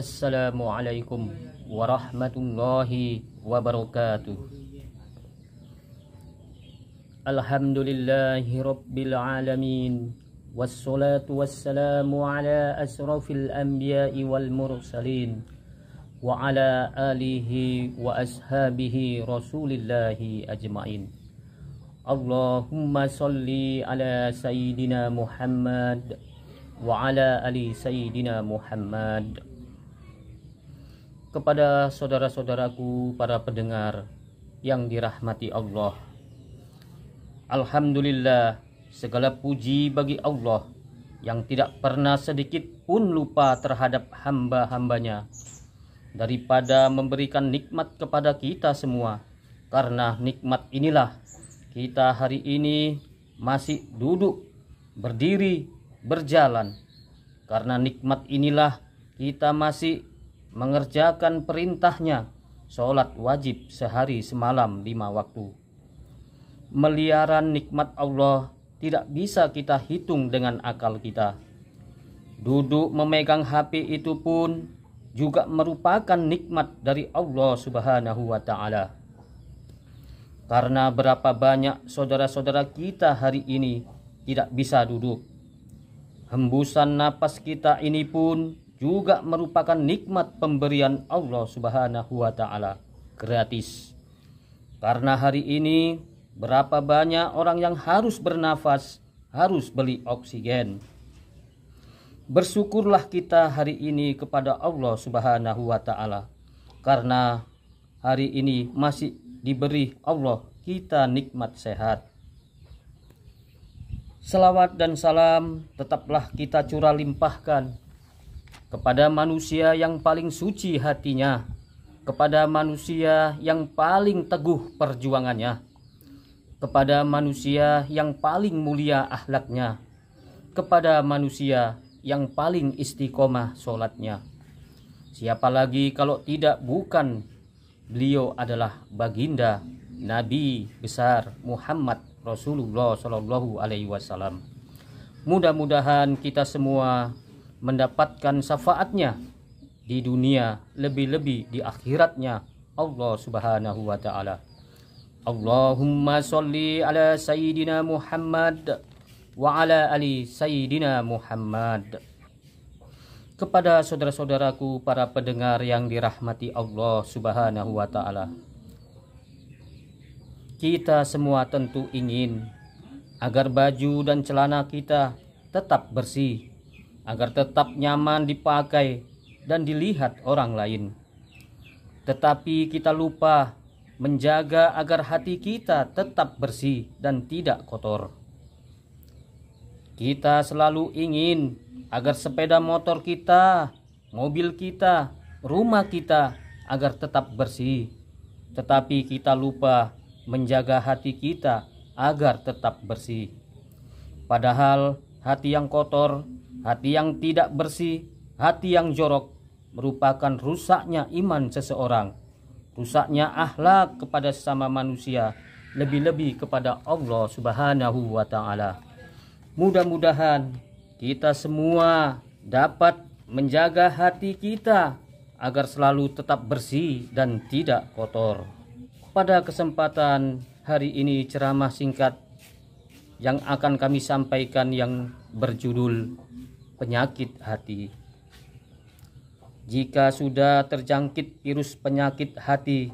Assalamualaikum warahmatullahi wabarakatuh Alhamdulillahi rabbil alamin Wassalatu wassalamu ala asrafil anbiya'i wal mursalin Wa ala alihi wa ashabihi rasulillahi ajmain Allahumma salli ala sayyidina Muhammad Wa ala ali sayyidina Muhammad kepada saudara-saudaraku para pendengar yang dirahmati Allah. Alhamdulillah, segala puji bagi Allah yang tidak pernah sedikit pun lupa terhadap hamba-hambanya daripada memberikan nikmat kepada kita semua karena nikmat inilah kita hari ini masih duduk berdiri berjalan karena nikmat inilah kita masih mengerjakan perintahnya, sholat wajib sehari semalam lima waktu. Meliaran nikmat Allah tidak bisa kita hitung dengan akal kita. Duduk memegang HP itu pun juga merupakan nikmat dari Allah Subhanahu wa taala. Karena berapa banyak saudara-saudara kita hari ini tidak bisa duduk. Hembusan napas kita ini pun juga merupakan nikmat pemberian Allah Subhanahu wa taala gratis. Karena hari ini berapa banyak orang yang harus bernafas, harus beli oksigen. Bersyukurlah kita hari ini kepada Allah Subhanahu wa taala karena hari ini masih diberi Allah kita nikmat sehat. Selawat dan salam tetaplah kita curah limpahkan kepada manusia yang paling suci hatinya, kepada manusia yang paling teguh perjuangannya, kepada manusia yang paling mulia ahlaknya, kepada manusia yang paling istiqomah solatnya. Siapa lagi kalau tidak bukan beliau adalah baginda Nabi besar Muhammad Rasulullah Shallallahu Alaihi Wasallam. Mudah-mudahan kita semua mendapatkan syafaatnya di dunia lebih-lebih di akhiratnya Allah Subhanahu wa taala. Allahumma salli ala sayyidina Muhammad wa ala ali sayyidina Muhammad. Kepada saudara-saudaraku para pendengar yang dirahmati Allah Subhanahu wa taala. Kita semua tentu ingin agar baju dan celana kita tetap bersih agar tetap nyaman dipakai dan dilihat orang lain. Tetapi kita lupa menjaga agar hati kita tetap bersih dan tidak kotor. Kita selalu ingin agar sepeda motor kita, mobil kita, rumah kita agar tetap bersih. Tetapi kita lupa menjaga hati kita agar tetap bersih. Padahal hati yang kotor Hati yang tidak bersih, hati yang jorok merupakan rusaknya iman seseorang, rusaknya akhlak kepada sesama manusia, lebih-lebih kepada Allah Subhanahu wa taala. Mudah-mudahan kita semua dapat menjaga hati kita agar selalu tetap bersih dan tidak kotor. Pada kesempatan hari ini ceramah singkat yang akan kami sampaikan yang berjudul penyakit hati. Jika sudah terjangkit virus penyakit hati,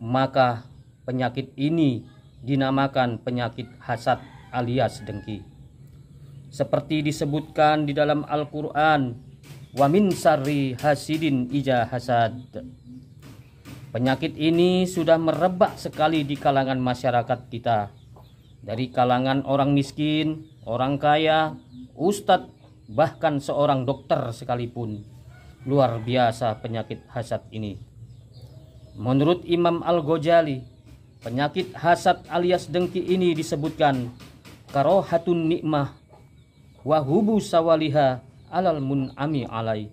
maka penyakit ini dinamakan penyakit hasad alias dengki. Seperti disebutkan di dalam Al-Quran, wa min sarri hasidin ija hasad. Penyakit ini sudah merebak sekali di kalangan masyarakat kita. Dari kalangan orang miskin, orang kaya, ustadz bahkan seorang dokter sekalipun. Luar biasa penyakit hasad ini. Menurut Imam Al-Ghazali, penyakit hasad alias dengki ini disebutkan karohatun nikmah wahubu sawaliha alal mun'ami alai.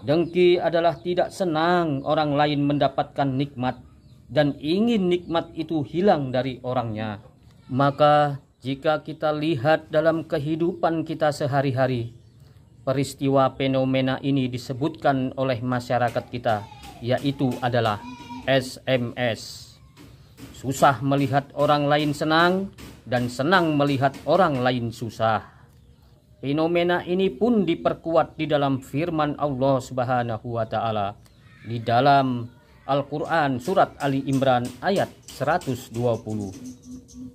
Dengki adalah tidak senang orang lain mendapatkan nikmat dan ingin nikmat itu hilang dari orangnya. Maka jika kita lihat dalam kehidupan kita sehari-hari, peristiwa fenomena ini disebutkan oleh masyarakat kita, yaitu adalah SMS. Susah melihat orang lain senang dan senang melihat orang lain susah. Fenomena ini pun diperkuat di dalam firman Allah Subhanahu wa taala di dalam Al-Qur'an surat Ali Imran ayat 120.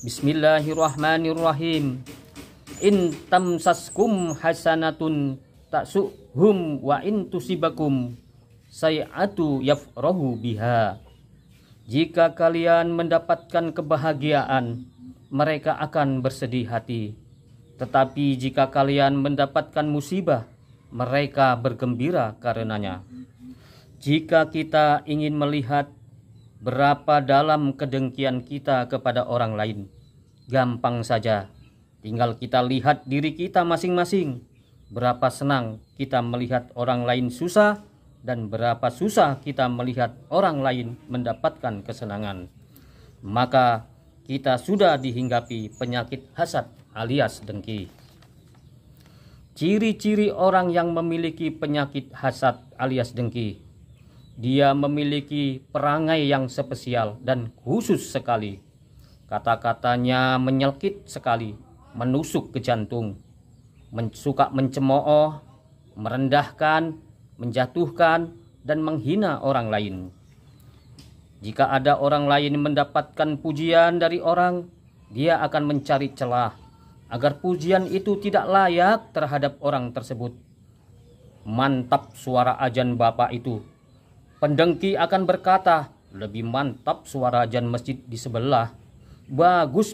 Bismillahirrahmanirrahim. In tamsaskum hasanatun taksuhum wa in tusibakum sayatu yafrahu biha. Jika kalian mendapatkan kebahagiaan, mereka akan bersedih hati. Tetapi jika kalian mendapatkan musibah, mereka bergembira karenanya. Jika kita ingin melihat Berapa dalam kedengkian kita kepada orang lain? Gampang saja, tinggal kita lihat diri kita masing-masing. Berapa senang kita melihat orang lain susah, dan berapa susah kita melihat orang lain mendapatkan kesenangan. Maka kita sudah dihinggapi penyakit hasad alias dengki. Ciri-ciri orang yang memiliki penyakit hasad alias dengki dia memiliki perangai yang spesial dan khusus sekali. Kata-katanya menyelkit sekali, menusuk ke jantung. suka mencemooh, merendahkan, menjatuhkan, dan menghina orang lain. Jika ada orang lain mendapatkan pujian dari orang, dia akan mencari celah agar pujian itu tidak layak terhadap orang tersebut. Mantap suara ajan Bapak itu Pendengki akan berkata, lebih mantap suara jan masjid di sebelah. Bagus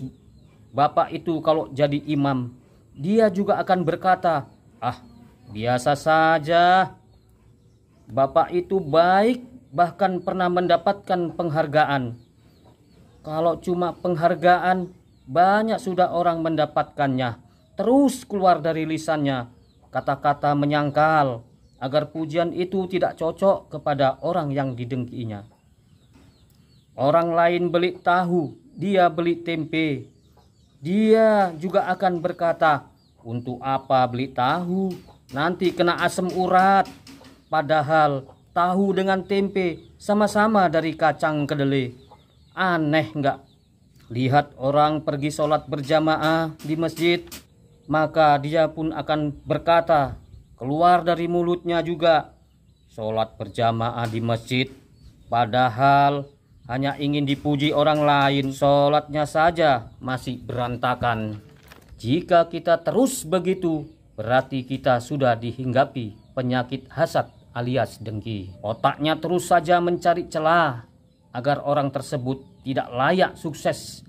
bapak itu kalau jadi imam. Dia juga akan berkata, ah biasa saja. Bapak itu baik bahkan pernah mendapatkan penghargaan. Kalau cuma penghargaan, banyak sudah orang mendapatkannya. Terus keluar dari lisannya, kata-kata menyangkal, agar pujian itu tidak cocok kepada orang yang didengkinya. Orang lain beli tahu, dia beli tempe. Dia juga akan berkata, "Untuk apa beli tahu? Nanti kena asam urat." Padahal tahu dengan tempe sama-sama dari kacang kedelai. Aneh enggak? Lihat orang pergi sholat berjamaah di masjid, maka dia pun akan berkata, keluar dari mulutnya juga sholat berjamaah di masjid padahal hanya ingin dipuji orang lain sholatnya saja masih berantakan jika kita terus begitu berarti kita sudah dihinggapi penyakit hasad alias dengki otaknya terus saja mencari celah agar orang tersebut tidak layak sukses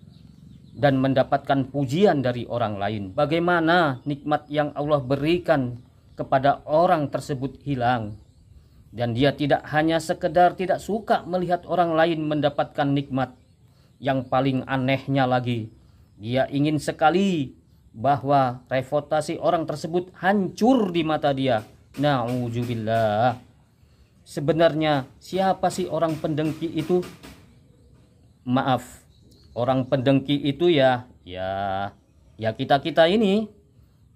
dan mendapatkan pujian dari orang lain bagaimana nikmat yang Allah berikan kepada orang tersebut hilang dan dia tidak hanya sekedar tidak suka melihat orang lain mendapatkan nikmat yang paling anehnya lagi dia ingin sekali bahwa reputasi orang tersebut hancur di mata dia na'udzubillah sebenarnya siapa sih orang pendengki itu maaf orang pendengki itu ya ya ya kita-kita ini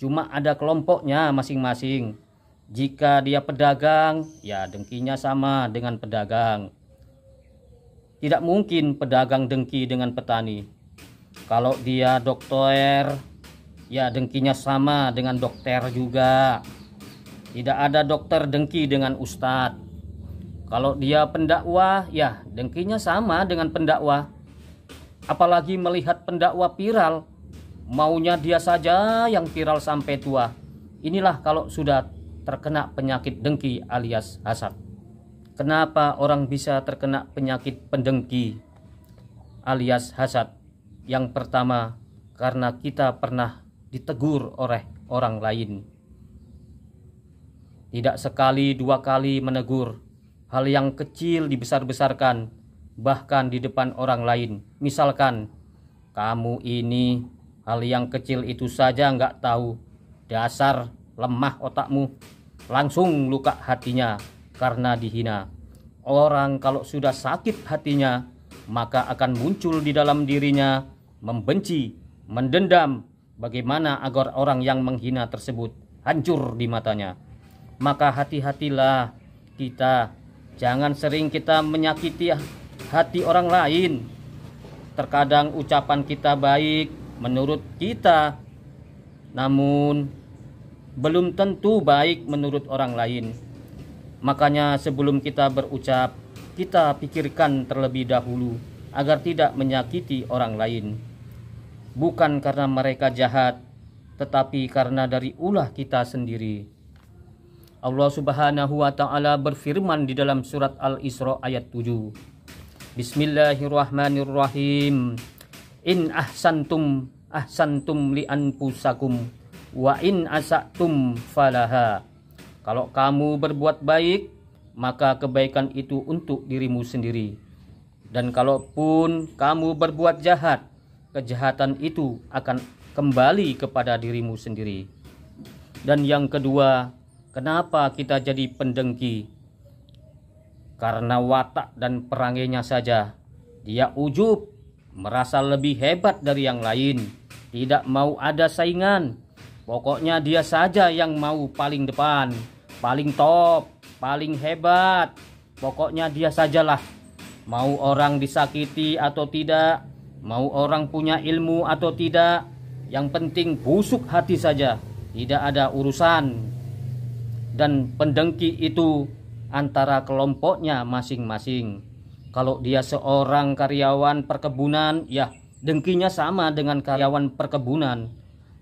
cuma ada kelompoknya masing-masing. Jika dia pedagang, ya dengkinya sama dengan pedagang. Tidak mungkin pedagang dengki dengan petani. Kalau dia dokter, ya dengkinya sama dengan dokter juga. Tidak ada dokter dengki dengan ustadz. Kalau dia pendakwah, ya dengkinya sama dengan pendakwah. Apalagi melihat pendakwah viral, Maunya dia saja yang viral sampai tua. Inilah kalau sudah terkena penyakit dengki alias hasad. Kenapa orang bisa terkena penyakit pendengki alias hasad? Yang pertama, karena kita pernah ditegur oleh orang lain. Tidak sekali dua kali menegur, hal yang kecil dibesar-besarkan, bahkan di depan orang lain. Misalkan, kamu ini Hal yang kecil itu saja nggak tahu. Dasar lemah otakmu. Langsung luka hatinya karena dihina. Orang kalau sudah sakit hatinya, maka akan muncul di dalam dirinya membenci, mendendam. Bagaimana agar orang yang menghina tersebut hancur di matanya. Maka hati-hatilah kita. Jangan sering kita menyakiti hati orang lain. Terkadang ucapan kita baik, menurut kita, namun belum tentu baik menurut orang lain. Makanya, sebelum kita berucap, kita pikirkan terlebih dahulu agar tidak menyakiti orang lain, bukan karena mereka jahat, tetapi karena dari ulah kita sendiri. Allah Subhanahu wa taala berfirman di dalam surat Al-Isra ayat 7. Bismillahirrahmanirrahim in ahsantum ahsantum li anfusakum wa in asatum falaha kalau kamu berbuat baik maka kebaikan itu untuk dirimu sendiri dan kalaupun kamu berbuat jahat kejahatan itu akan kembali kepada dirimu sendiri dan yang kedua kenapa kita jadi pendengki karena watak dan perangainya saja dia ujub merasa lebih hebat dari yang lain, tidak mau ada saingan. Pokoknya dia saja yang mau paling depan, paling top, paling hebat. Pokoknya dia sajalah. Mau orang disakiti atau tidak, mau orang punya ilmu atau tidak, yang penting busuk hati saja, tidak ada urusan. Dan pendengki itu antara kelompoknya masing-masing. Kalau dia seorang karyawan perkebunan, ya dengkinya sama dengan karyawan perkebunan.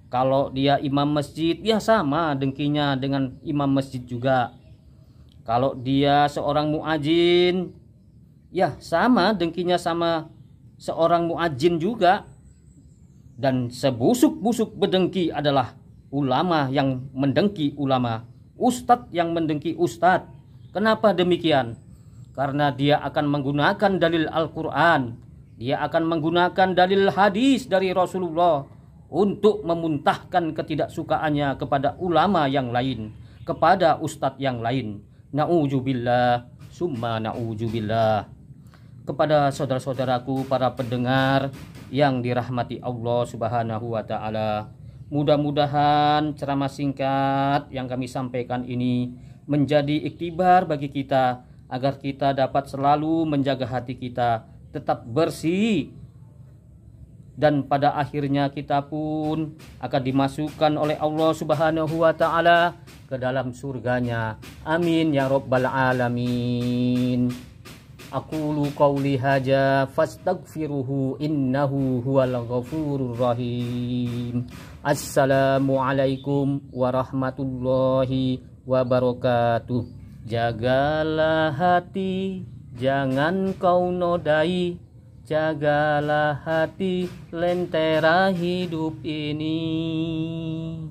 Kalau dia imam masjid, ya sama dengkinya dengan imam masjid juga. Kalau dia seorang muajin, ya sama dengkinya sama seorang muajin juga. Dan sebusuk-busuk bedengki adalah ulama yang mendengki ulama, ustadz yang mendengki ustadz. Kenapa demikian? karena dia akan menggunakan dalil Al-Quran dia akan menggunakan dalil hadis dari Rasulullah untuk memuntahkan ketidaksukaannya kepada ulama yang lain kepada ustadz yang lain Na'ujubillah, summa na'ujubillah. kepada saudara-saudaraku para pendengar yang dirahmati Allah Subhanahu wa taala. Mudah-mudahan ceramah singkat yang kami sampaikan ini menjadi iktibar bagi kita agar kita dapat selalu menjaga hati kita tetap bersih dan pada akhirnya kita pun akan dimasukkan oleh Allah Subhanahu wa taala ke dalam surganya. Amin ya rabbal alamin. lu qauli haja fastaghfiruhu innahu huwal ghafurur rahim. Assalamualaikum warahmatullahi wabarakatuh. Jagalah hati, jangan kau nodai. Jagalah hati, lentera hidup ini.